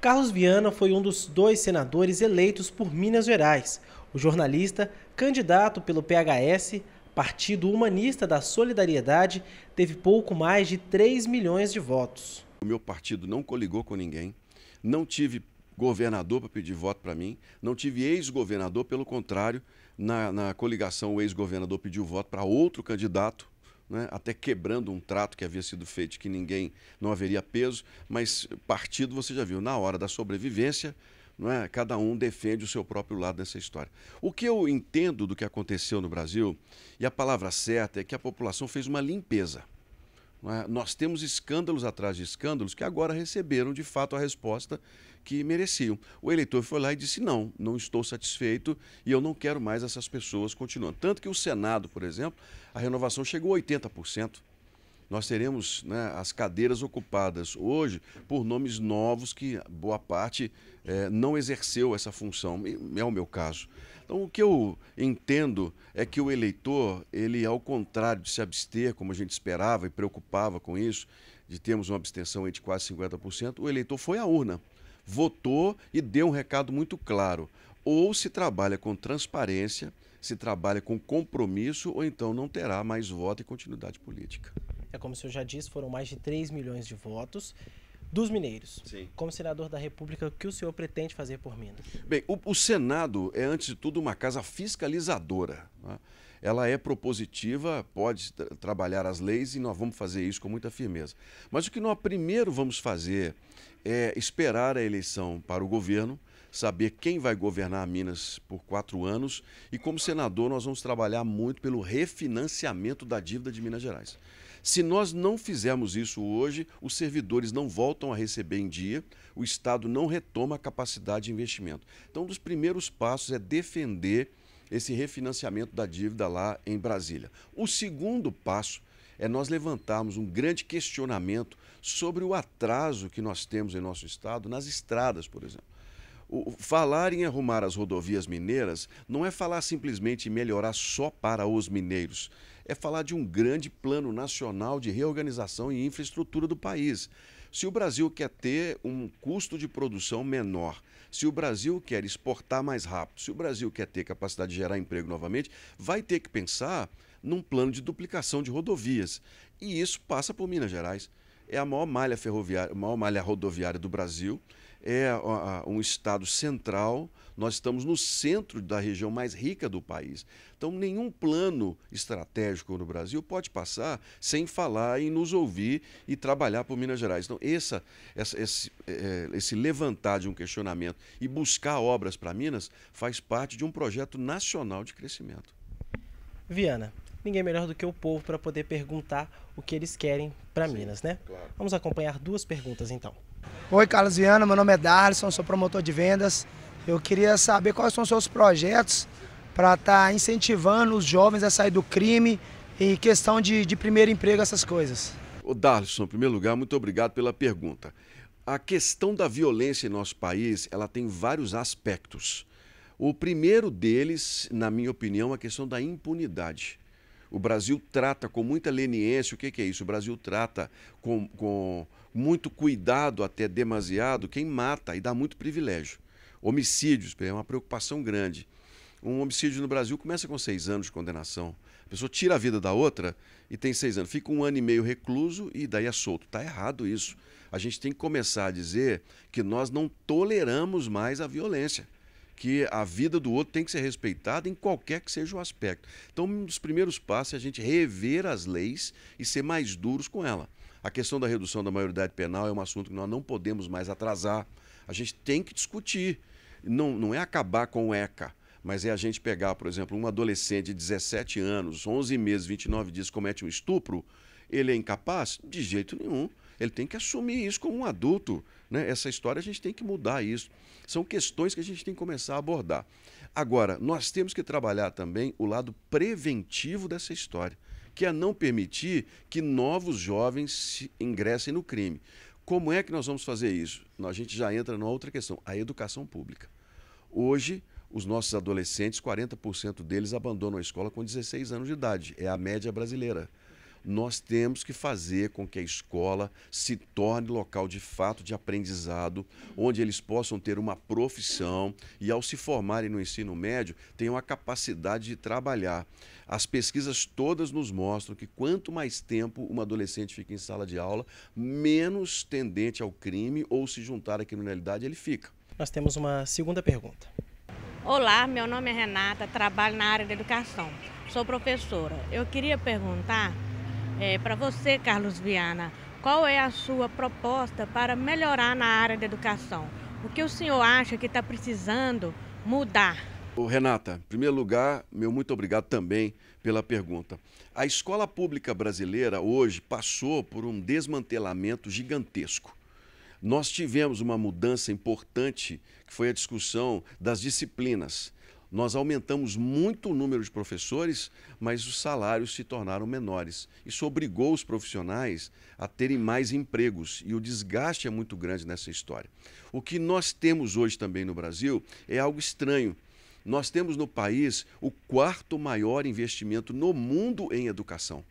Carlos Viana foi um dos dois senadores eleitos por Minas Gerais. O jornalista, candidato pelo PHS, Partido Humanista da Solidariedade, teve pouco mais de 3 milhões de votos. O meu partido não coligou com ninguém, não tive governador para pedir voto para mim, não tive ex-governador, pelo contrário, na, na coligação o ex-governador pediu voto para outro candidato né? até quebrando um trato que havia sido feito que ninguém não haveria peso, mas partido você já viu na hora da sobrevivência, não é? Cada um defende o seu próprio lado nessa história. O que eu entendo do que aconteceu no Brasil e a palavra certa é que a população fez uma limpeza. É? Nós temos escândalos atrás de escândalos que agora receberam de fato a resposta que mereciam. O eleitor foi lá e disse: não, não estou satisfeito e eu não quero mais essas pessoas continuando. Tanto que o Senado, por exemplo, a renovação chegou a 80% nós teremos né, as cadeiras ocupadas hoje por nomes novos que boa parte é, não exerceu essa função. É o meu caso. Então, o que eu entendo é que o eleitor, ele, ao contrário de se abster, como a gente esperava e preocupava com isso, de termos uma abstenção de quase 50%, o eleitor foi à urna, votou e deu um recado muito claro. Ou se trabalha com transparência, se trabalha com compromisso, ou então não terá mais voto e continuidade política é como se eu já disse, foram mais de 3 milhões de votos dos mineiros. Sim. Como senador da República, o que o senhor pretende fazer por Minas? Bem, o, o Senado é, antes de tudo, uma casa fiscalizadora. Né? Ela é propositiva, pode tra trabalhar as leis e nós vamos fazer isso com muita firmeza. Mas o que nós primeiro vamos fazer é esperar a eleição para o governo, saber quem vai governar Minas por quatro anos e, como senador, nós vamos trabalhar muito pelo refinanciamento da dívida de Minas Gerais. Se nós não fizermos isso hoje, os servidores não voltam a receber em dia, o Estado não retoma a capacidade de investimento. Então, um dos primeiros passos é defender esse refinanciamento da dívida lá em Brasília. O segundo passo é nós levantarmos um grande questionamento sobre o atraso que nós temos em nosso Estado nas estradas, por exemplo o, falar em arrumar as rodovias mineiras não é falar simplesmente em melhorar só para os mineiros. É falar de um grande plano nacional de reorganização e infraestrutura do país. Se o Brasil quer ter um custo de produção menor, se o Brasil quer exportar mais rápido, se o Brasil quer ter capacidade de gerar emprego novamente, vai ter que pensar num plano de duplicação de rodovias. E isso passa por Minas Gerais. É a maior malha ferroviária, a maior malha rodoviária do Brasil é um estado central, nós estamos no centro da região mais rica do país. Então, nenhum plano estratégico no Brasil pode passar sem falar e nos ouvir e trabalhar por Minas Gerais. Então, essa, essa esse, é, é, esse levantar de um questionamento e buscar obras para Minas faz parte de um projeto nacional de crescimento. Viana, ninguém melhor do que o povo para poder perguntar o que eles querem para Minas, né? Claro. Vamos acompanhar duas perguntas então. Oi, Carlos Viana, meu nome é Darlison, sou promotor de vendas. Eu queria saber quais são os seus projetos para estar tá incentivando os jovens a sair do crime e questão de, de primeiro emprego, essas coisas. O Darlison, em primeiro lugar, muito obrigado pela pergunta. A questão da violência em nosso país, ela tem vários aspectos. O primeiro deles, na minha opinião, é a questão da impunidade. O Brasil trata com muita leniência, o que, que é isso? O Brasil trata com, com muito cuidado, até demasiado, quem mata e dá muito privilégio. Homicídios, é uma preocupação grande. Um homicídio no Brasil começa com seis anos de condenação. A pessoa tira a vida da outra e tem seis anos. Fica um ano e meio recluso e daí é solto. Está errado isso. A gente tem que começar a dizer que nós não toleramos mais a violência. Que a vida do outro tem que ser respeitada em qualquer que seja o aspecto. Então, um dos primeiros passos é a gente rever as leis e ser mais duros com ela. A questão da redução da maioridade penal é um assunto que nós não podemos mais atrasar. A gente tem que discutir. Não, não é acabar com o ECA, mas é a gente pegar, por exemplo, um adolescente de 17 anos, 11 meses, 29 dias, comete um estupro, ele é incapaz? De jeito nenhum. Ele tem que assumir isso como um adulto. Né? Essa história a gente tem que mudar isso. São questões que a gente tem que começar a abordar. Agora, nós temos que trabalhar também o lado preventivo dessa história que é não permitir que novos jovens se ingressem no crime. Como é que nós vamos fazer isso? A gente já entra numa outra questão, a educação pública. Hoje, os nossos adolescentes, 40% deles abandonam a escola com 16 anos de idade. É a média brasileira nós temos que fazer com que a escola se torne local de fato de aprendizado, onde eles possam ter uma profissão e, ao se formarem no ensino médio, tenham a capacidade de trabalhar. As pesquisas todas nos mostram que quanto mais tempo uma adolescente fica em sala de aula, menos tendente ao crime ou se juntar à criminalidade ele fica. Nós temos uma segunda pergunta. Olá, meu nome é Renata, trabalho na área da educação, sou professora. Eu queria perguntar é, para você, Carlos Viana, qual é a sua proposta para melhorar na área da educação? O que o senhor acha que está precisando mudar? Ô, Renata, em primeiro lugar, meu muito obrigado também pela pergunta. A escola pública brasileira hoje passou por um desmantelamento gigantesco. Nós tivemos uma mudança importante, que foi a discussão das disciplinas. Nós aumentamos muito o número de professores, mas os salários se tornaram menores. Isso obrigou os profissionais a terem mais empregos e o desgaste é muito grande nessa história. O que nós temos hoje também no Brasil é algo estranho. Nós temos no país o quarto maior investimento no mundo em educação.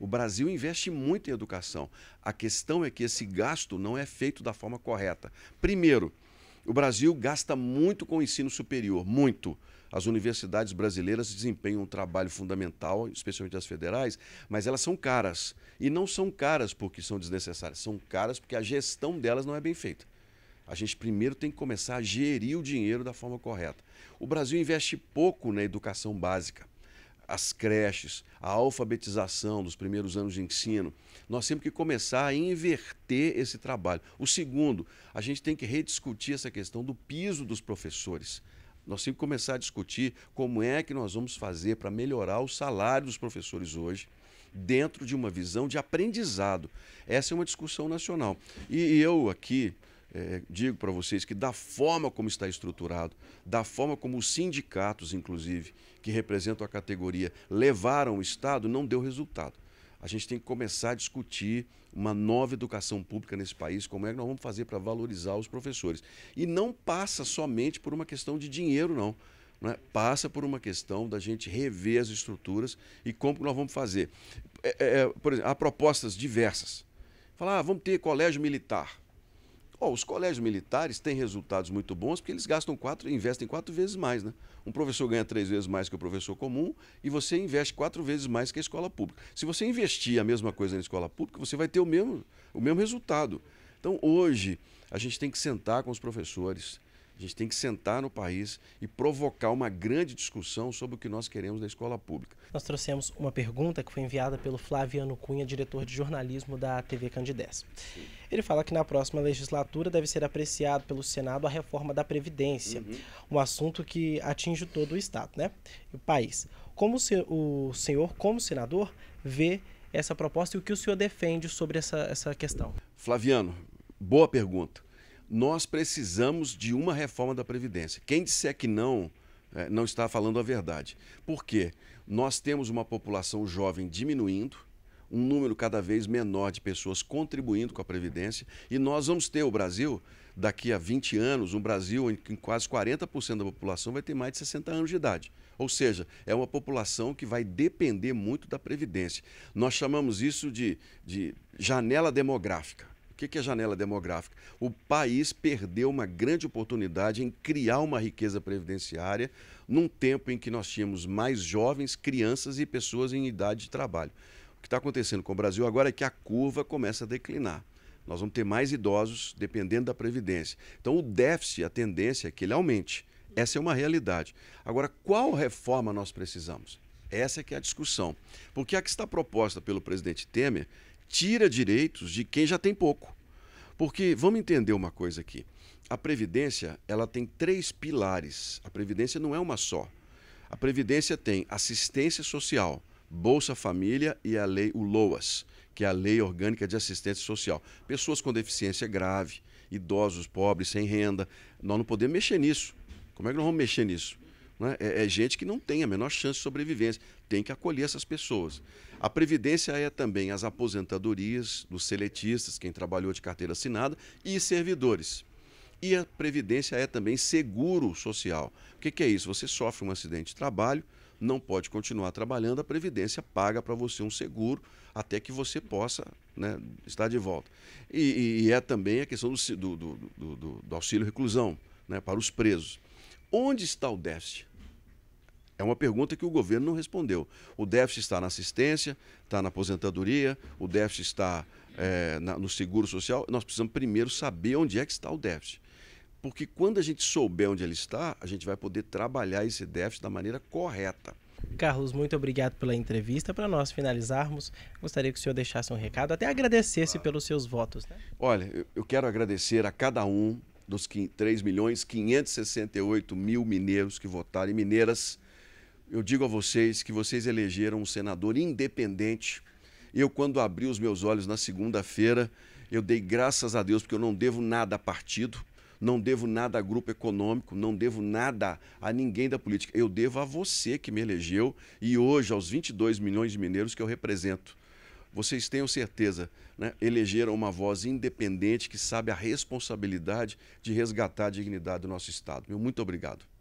O Brasil investe muito em educação. A questão é que esse gasto não é feito da forma correta. Primeiro, o Brasil gasta muito com o ensino superior, muito. As universidades brasileiras desempenham um trabalho fundamental, especialmente as federais, mas elas são caras. E não são caras porque são desnecessárias, são caras porque a gestão delas não é bem feita. A gente primeiro tem que começar a gerir o dinheiro da forma correta. O Brasil investe pouco na educação básica as creches, a alfabetização dos primeiros anos de ensino. Nós temos que começar a inverter esse trabalho. O segundo, a gente tem que rediscutir essa questão do piso dos professores. Nós temos que começar a discutir como é que nós vamos fazer para melhorar o salário dos professores hoje, dentro de uma visão de aprendizado. Essa é uma discussão nacional. E eu aqui, é, é, digo para vocês que, da forma como está estruturado, da forma como os sindicatos, inclusive, que representam a categoria, levaram o Estado, não deu resultado. A gente tem que começar a discutir uma nova educação pública nesse país, como é que nós vamos fazer para valorizar os professores. E não passa somente por uma questão de dinheiro, não. É? Passa por uma questão da gente rever as estruturas e como que nós vamos fazer. É, é, é por exemplo, há propostas diversas. Falar, ah, vamos ter colégio militar os colégios militares têm resultados muito bons porque eles gastam quatro, investem quatro vezes mais, né? Um professor ganha três vezes mais que o professor comum e você investe quatro vezes mais que a escola pública. Se você investir a mesma coisa na escola pública, você vai ter o mesmo, o mesmo resultado. Então, hoje, a gente tem que sentar com os professores, a gente tem que sentar no país e provocar uma grande discussão sobre o que nós queremos da escola pública. Nós trouxemos uma pergunta que foi enviada pelo Flaviano Cunha, diretor de jornalismo da TV Candidez. Sim. Ele fala que na próxima legislatura deve ser apreciado pelo Senado a reforma da Previdência, uhum. um assunto que atinge todo o Estado, né? O país. Como o senhor, como senador, vê essa proposta e o que o senhor defende sobre essa, essa questão? Flaviano, boa pergunta. Nós precisamos de uma reforma da Previdência. Quem disser que não, eh, não está falando a verdade. Por quê? Nós temos uma população jovem diminuindo um número cada vez menor de pessoas contribuindo com a Previdência e nós vamos ter o Brasil, daqui a 20 anos, um Brasil em que quase 40% da população vai ter mais de 60 anos de idade. Ou seja, é uma população que vai depender muito da Previdência. Nós chamamos isso de, de janela demográfica. O que é janela demográfica? O país perdeu uma grande oportunidade em criar uma riqueza previdenciária num tempo em que nós tínhamos mais jovens, crianças e pessoas em idade de trabalho. O que está acontecendo com o Brasil agora é que a curva começa a declinar. Nós vamos ter mais idosos dependendo da Previdência. Então, o déficit, a tendência é que ele aumente. Essa é uma realidade. Agora, qual reforma nós precisamos? Essa é que é a discussão. Porque a que está proposta pelo presidente Temer tira direitos de quem já tem pouco. Porque vamos entender uma coisa aqui. A previdência, ela tem três pilares. A previdência não é uma só. A previdência tem assistência social, Bolsa Família e a lei, o LOAS, que é a Lei Orgânica de Assistência Social. Pessoas com deficiência grave, idosos, pobres, sem renda, nós não podemos mexer nisso. Como é que nós vamos mexer nisso? Né? É, é, gente que não tem a menor chance de sobrevivência. Tem que acolher essas pessoas. A Previdência é também as aposentadorias dos seletistas, quem trabalhou de carteira assinada, e servidores. E a Previdência é também seguro social. O que, que é isso? Você sofre um acidente de trabalho, não pode continuar trabalhando, a Previdência paga para você um seguro até que você possa né, estar de volta. E, e, é também a questão do, do, do, do auxílio reclusão né, para os presos. Onde está o déficit? É uma pergunta que o governo não respondeu. O déficit está na assistência, está na aposentadoria, o déficit está é, na, no seguro social. Nós precisamos primeiro saber onde é que está o déficit. Porque quando a gente souber onde ele está, a gente vai poder trabalhar esse déficit da maneira correta. Carlos, muito obrigado pela entrevista. Para nós finalizarmos, gostaria que o senhor deixasse um recado, até agradecesse claro. pelos seus votos. Né? Olha, eu quero agradecer a cada um dos 3 milhões 568 mil mineiros que votaram em mineiras. Eu digo a vocês que vocês elegeram um senador independente. Eu, quando abri os meus olhos na segunda-feira, eu dei graças a Deus, porque eu não devo nada a partido. Não devo nada a grupo econômico, não devo nada a ninguém da política. Eu devo a você que me elegeu e hoje aos 22 milhões de mineiros que eu represento. Vocês tenham certeza, né? elegeram uma voz independente que sabe a responsabilidade de resgatar a dignidade do nosso Estado. Meu muito obrigado.